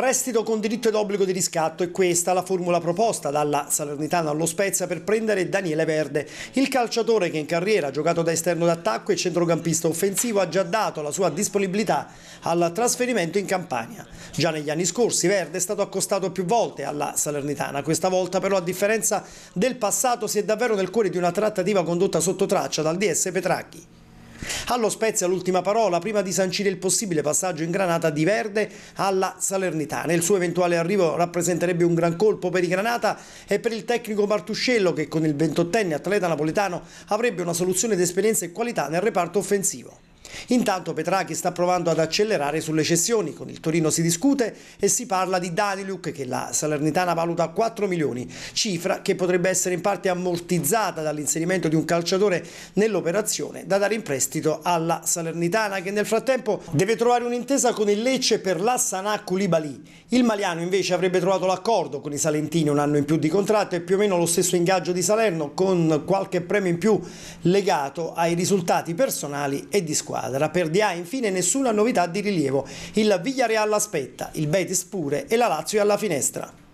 Prestito con diritto ed obbligo di riscatto è questa la formula proposta dalla Salernitana allo Spezia per prendere Daniele Verde. Il calciatore che in carriera ha giocato da esterno d'attacco e centrocampista offensivo ha già dato la sua disponibilità al trasferimento in Campania. Già negli anni scorsi Verde è stato accostato più volte alla Salernitana, questa volta però a differenza del passato si è davvero nel cuore di una trattativa condotta sotto traccia dal DS Petracchi. Allo Spezia l'ultima parola, prima di sancire il possibile passaggio in granata di Verde alla Salernitana. Il suo eventuale arrivo rappresenterebbe un gran colpo per i Granata e per il tecnico Martuscello che con il 28enne atleta napoletano avrebbe una soluzione di esperienza e qualità nel reparto offensivo. Intanto Petrachi sta provando ad accelerare sulle cessioni, con il Torino si discute e si parla di Daliluc che la Salernitana valuta a 4 milioni, cifra che potrebbe essere in parte ammortizzata dall'inserimento di un calciatore nell'operazione da dare in prestito alla Salernitana che nel frattempo deve trovare un'intesa con il Lecce per l'Assanà Sanà Koulibaly. Il Maliano invece avrebbe trovato l'accordo con i Salentini un anno in più di contratto e più o meno lo stesso ingaggio di Salerno con qualche premio in più legato ai risultati personali e di squadra squadra. Per DA infine nessuna novità di rilievo. Il Villarreal aspetta, il Betis pure e la Lazio alla finestra.